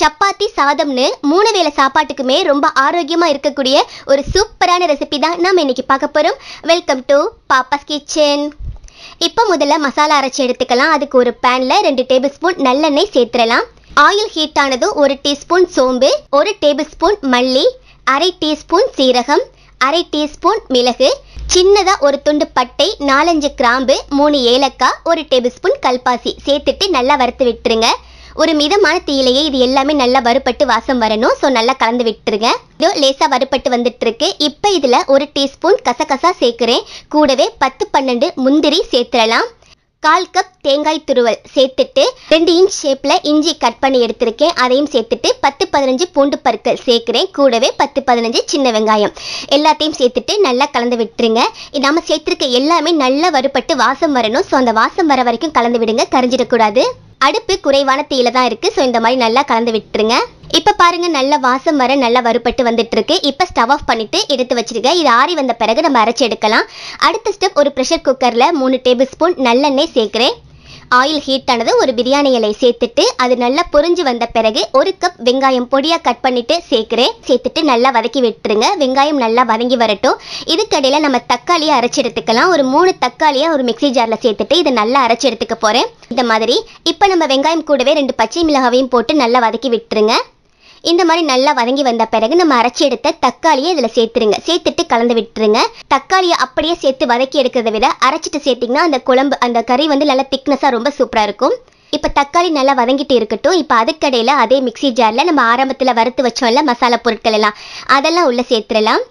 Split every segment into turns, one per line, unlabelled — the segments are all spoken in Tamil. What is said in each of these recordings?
சப்பாத்தி சாதம்னு மூணு வேளை சாப்பாட்டுக்குமே ரொம்ப ஆரோக்கியமாக இருக்கக்கூடிய ஒரு சூப்பரான ரெசிபி தான் நம்ம இன்னைக்கு பார்க்க போகிறோம் வெல்கம் டு பாப்பாஸ் கிச்சன் இப்போ முதல்ல மசாலா அரைச்சி எடுத்துக்கலாம் அதுக்கு ஒரு பேனில் ரெண்டு டேபிள் ஸ்பூன் நல்லெண்ணெய் சேர்த்துடலாம் ஆயில் ஹீட் ஆனதும் ஒரு டீஸ்பூன் சோம்பு ஒரு டேபிள் ஸ்பூன் மல்லி அரை டீஸ்பூன் சீரகம் அரை டீஸ்பூன் மிளகு சின்னதாக ஒரு துண்டு பட்டை நாலஞ்சு கிராம்பு மூணு ஏலக்காய் ஒரு டேபிள் ஸ்பூன் கல்பாசி சேர்த்துட்டு நல்லா வறுத்து விட்டுருங்க ஒரு மிதமான தீலையே இது எல்லாமே நல்லா வறுபட்டு வாசம் வரணும் ஸோ நல்லா கலந்து விட்டுருங்க இதோ லேசாக வறுபட்டு வந்துட்டு இருக்கு இப்போ இதில் ஒரு டீஸ்பூன் கசகசா சேர்க்குறேன் கூடவே பத்து பன்னெண்டு முந்திரி சேர்த்துடலாம் கால் கப் தேங்காய் துருவல் சேர்த்துட்டு ரெண்டு இன்ச் ஷேப்பில் இஞ்சி கட் பண்ணி எடுத்திருக்கேன் அதையும் சேர்த்துட்டு பத்து பதினஞ்சு பூண்டு பற்கள் சேர்க்குறேன் கூடவே பத்து பதினஞ்சு சின்ன வெங்காயம் எல்லாத்தையும் சேர்த்துட்டு நல்லா கலந்து விட்டுருங்க நம்ம சேர்த்துருக்க எல்லாமே நல்லா வறுபட்டு வாசம் வரணும் ஸோ அந்த வாசம் வர வரைக்கும் கலந்து விடுங்க கரைஞ்சிடக்கூடாது அடுப்பு குறைவான தீயில தான் இருக்கு ஸோ இந்த மாதிரி நல்லா கலந்து விட்டுருங்க இப்போ பாருங்க நல்ல வாசம் வர நல்லா வறுபட்டு வந்துட்டு இருக்கு இப்போ ஸ்டவ் ஆஃப் பண்ணிட்டு எடுத்து வச்சிருக்க இது ஆறி வந்த பிறகு நம்ம அரைச்சி எடுக்கலாம் அடுத்த ஸ்டெப் ஒரு ப்ரெஷர் குக்கரில் மூணு டேபிள் ஸ்பூன் நல்லெண்ணெய் சேர்க்குறேன் ஆயில் ஹீட் ஆனது ஒரு பிரியாணி இலை சேர்த்துட்டு அது நல்லா பொறிஞ்சு வந்த பிறகு ஒரு கப் வெங்காயம் பொடியாக கட் பண்ணிட்டு சேர்க்குறேன் சேர்த்துட்டு நல்லா வதக்கி விட்டுருங்க வெங்காயம் நல்லா வதங்கி வரட்டும் இதுக்கடையில் நம்ம தக்காளியை அரைச்சி எடுத்துக்கலாம் ஒரு மூணு தக்காளியை ஒரு மிக்சி ஜாரில் சேர்த்துட்டு இதை நல்லா அரைச்சி எடுத்துக்க போகிறேன் இந்த மாதிரி இப்போ நம்ம வெங்காயம் கூடவே ரெண்டு பச்சை மிளகாவையும் போட்டு நல்லா வதக்கி விட்டுருங்க இந்த மாதிரி நல்லா வதங்கி வந்த பிறகு நம்ம அரைச்சி எடுத்த தக்காளியை இதில் சேர்த்துருங்க சேர்த்துட்டு கலந்து விட்டுருங்க தக்காளியை அப்படியே சேர்த்து வதக்கி எடுக்கிறத விட அரைச்சிட்டு சேர்த்திங்கன்னா அந்த குழம்பு அந்த கறி வந்து நல்லா திக்னஸாக ரொம்ப சூப்பராக இருக்கும் இப்போ தக்காளி நல்லா வதங்கிட்டு இருக்கட்டும் இப்போ அதுக்கடையில் அதே மிக்சி ஜாரில் நம்ம ஆரம்பத்தில் வறுத்து வச்சோம்ல மசாலா பொருட்கள் எல்லாம் அதெல்லாம் உள்ளே சேர்த்துடலாம்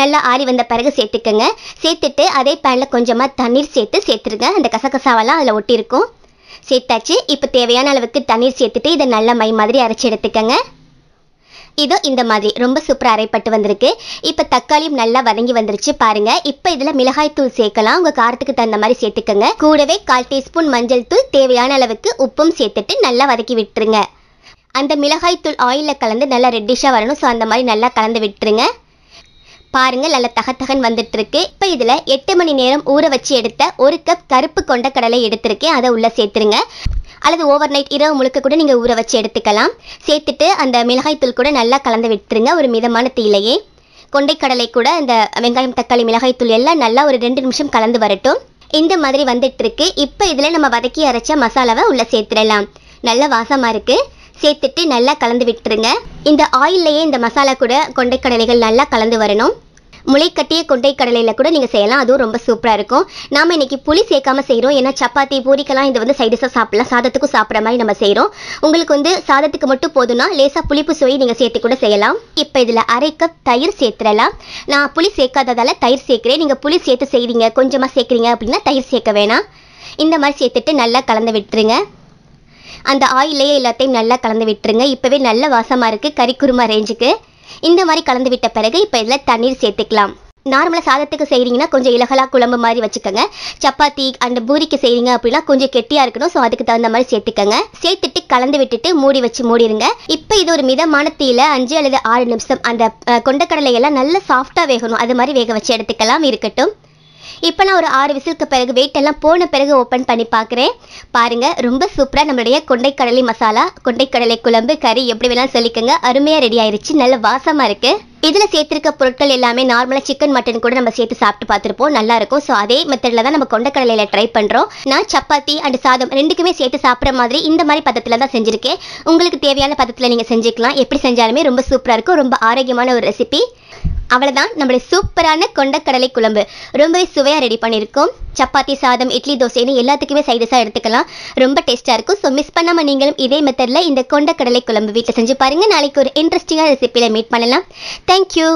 நல்லா ஆறி வந்த பிறகு சேர்த்துக்கோங்க சேர்த்துட்டு அதே பேனில் கொஞ்சமாக தண்ணீர் சேர்த்து சேர்த்துருங்க அந்த கசகசாவெல்லாம் அதில் ஒட்டியிருக்கும் சேர்த்தாச்சு இப்போ தேவையான அளவுக்கு தண்ணீர் சேர்த்துட்டு இதை நல்ல மை மாதிரி அரைச்சி எடுத்துக்கோங்க இதோ இந்த மாதிரி ரொம்ப சூப்பராக அரைப்பட்டு வந்திருக்கு இப்போ தக்காளியும் நல்லா வதங்கி வந்துருச்சு பாருங்க இப்போ இதில் மிளகாய் தூள் சேர்க்கலாம் உங்கள் காரத்துக்கு தகுந்த மாதிரி சேர்த்துக்கோங்க கூடவே கால் டீஸ்பூன் மஞ்சள் தூள் தேவையான அளவுக்கு உப்பும் சேர்த்துட்டு நல்லா வதக்கி விட்டுருங்க அந்த மிளகாய் தூள் ஆயிலில் கலந்து நல்லா ரெட்டிஷாக வரணும் ஸோ அந்த மாதிரி நல்லா கலந்து விட்டுருங்க பாருங்கள் நல்ல தகத்தகன் வந்துட்டு இருக்கு இப்போ இதில் எட்டு மணி நேரம் ஊற வச்சு எடுத்த ஒரு கப் கருப்பு கொண்ட கடலை எடுத்திருக்கேன் அதை உள்ளே சேர்த்துருங்க அல்லது ஓவர் நைட் இரவு முழுக்க கூட நீங்கள் ஊற வச்சு எடுத்துக்கலாம் சேர்த்துட்டு அந்த மிளகாய்த்தூள் கூட நல்லா கலந்து விட்டுருங்க ஒரு மிதமான தீலையே கொண்டைக்கடலை கூட இந்த வெங்காயம் தக்காளி மிளகாய்த்தூள் எல்லாம் நல்லா ஒரு ரெண்டு நிமிஷம் கலந்து வரட்டும் இந்த மாதிரி வந்துட்டு இருக்கு இப்போ இதில் நம்ம வதக்கி அரைச்ச மசாலாவை உள்ளே சேர்த்துடலாம் நல்ல வாசமாக இருக்குது சேர்த்துட்டு நல்லா கலந்து விட்டுருங்க இந்த ஆயில்லையே இந்த மசாலா கூட கொண்டைக்கடலைகள் நல்லா கலந்து வரணும் முளைக்கட்டிய கொண்டை கடலையில் கூட நீங்கள் செய்யலாம் அதுவும் ரொம்ப சூப்பராக இருக்கும் நாம் இன்றைக்கி புளி சேர்க்காமல் செய்கிறோம் ஏன்னா சப்பாத்தி பூரிக்கெல்லாம் இது வந்து சைடிஸாக சாப்பிடலாம் சாதத்துக்கும் சாப்பிட்ற மாதிரி நம்ம செய்கிறோம் உங்களுக்கு வந்து சாதத்துக்கு மட்டும் போதும்னா லேசாக புளிப்பு சுவை நீங்கள் சேர்த்து கூட செய்யலாம் இப்போ இதில் அரை கப் தயிர் சேர்த்துடலாம் நான் புளி சேர்க்காததால் தயிர் சேர்க்குறேன் நீங்கள் புளி சேர்த்து செய்கிறீங்க கொஞ்சமாக சேர்க்குறீங்க அப்படின்னா தயிர் சேர்க்க வேணாம் இந்த மாதிரி சேர்த்துட்டு நல்லா கலந்து விட்டுருங்க அந்த ஆயிலையே எல்லாத்தையும் நல்லா கலந்து விட்டுருங்க இப்போவே நல்ல வாசமாக இருக்குது கறிக்குருமா ரேஞ்சுக்கு இந்த மாதிரி கலந்து விட்ட பிறகு இப்போ இதில் தண்ணீர் சேர்த்துக்கலாம் நார்மலாக சாதத்துக்கு செய்கிறீங்கன்னா கொஞ்சம் இலகலா குழம்பு மாதிரி வச்சுக்கோங்க சப்பாத்தி அந்த பூரிக்கு செய்கிறீங்க அப்படின்னா கொஞ்சம் கெட்டியாக இருக்கணும் ஸோ அதுக்கு தகுந்த மாதிரி சேர்த்துக்கோங்க சேர்த்துட்டு கலந்து விட்டுட்டு மூடி வச்சு மூடிடுங்க இப்போ இது ஒரு மிதமான தீயில் அஞ்சு அல்லது ஆறு நிமிஷம் அந்த கொண்டக்கடலை எல்லாம் நல்லா சாஃப்டாக வேகணும் அது மாதிரி வேக வச்சு எடுத்துக்கலாம் இருக்கட்டும் இப்போ ஒரு ஆறு விசிலுக்கு பிறகு வெயிட்டெல்லாம் போன பிறகு ஓப்பன் பண்ணி பார்க்குறேன் பாருங்கள் ரொம்ப சூப்பராக நம்மளுடைய கொண்டைக்கடலை மசாலா கொண்டைக்கடலை குழம்பு கறி எப்படி வேணாலும் சொல்லிக்கோங்க அருமையாக ரெடி ஆயிடுச்சு நல்ல வாசமாக இருக்குது இதில் சேர்த்துருக்க பொருட்கள் எல்லாமே நார்மலாக சிக்கன் மட்டன் கூட நம்ம சேர்த்து சாப்பிட்டு பார்த்துருப்போம் நல்லா இருக்கும் ஸோ அதே மெத்தடில் தான் நம்ம கொண்டக்கடலையில் ட்ரை பண்ணுறோம் நான் சப்பாத்தி அண்ட் சாதம் ரெண்டுக்குமே சேர்த்து சாப்பிட்ற மாதிரி இந்த மாதிரி பதத்தில் தான் செஞ்சுருக்கேன் உங்களுக்கு தேவையான பதத்தில் நீங்கள் செஞ்சுக்கலாம் எப்படி செஞ்சாலுமே ரொம்ப சூப்பராக இருக்கும் ரொம்ப ஆரோக்கியமான ஒரு ரெசிபி அவ்வளோதான் நம்மளுடைய சூப்பரான கொண்டக்கடலை குழம்பு ரொம்பவே சுவையாக ரெடி பண்ணியிருக்கோம் சப்பாத்தி சாதம் இட்லி தோசைன்னு எல்லாத்துக்குமே சைடிஸாக எடுத்துக்கலாம் ரொம்ப டேஸ்ட்டாக இருக்கும் ஸோ மிஸ் பண்ணாமல் நீங்களும் இதே மெத்தடில் இந்த கொண்டக்கடலை குழம்பு வீட்டில் செஞ்சு பாருங்கள் நாளைக்கு ஒரு இன்ட்ரெஸ்டிங்காக ரெசிப்பியில் மீட் பண்ணலாம் தேங்க்யூ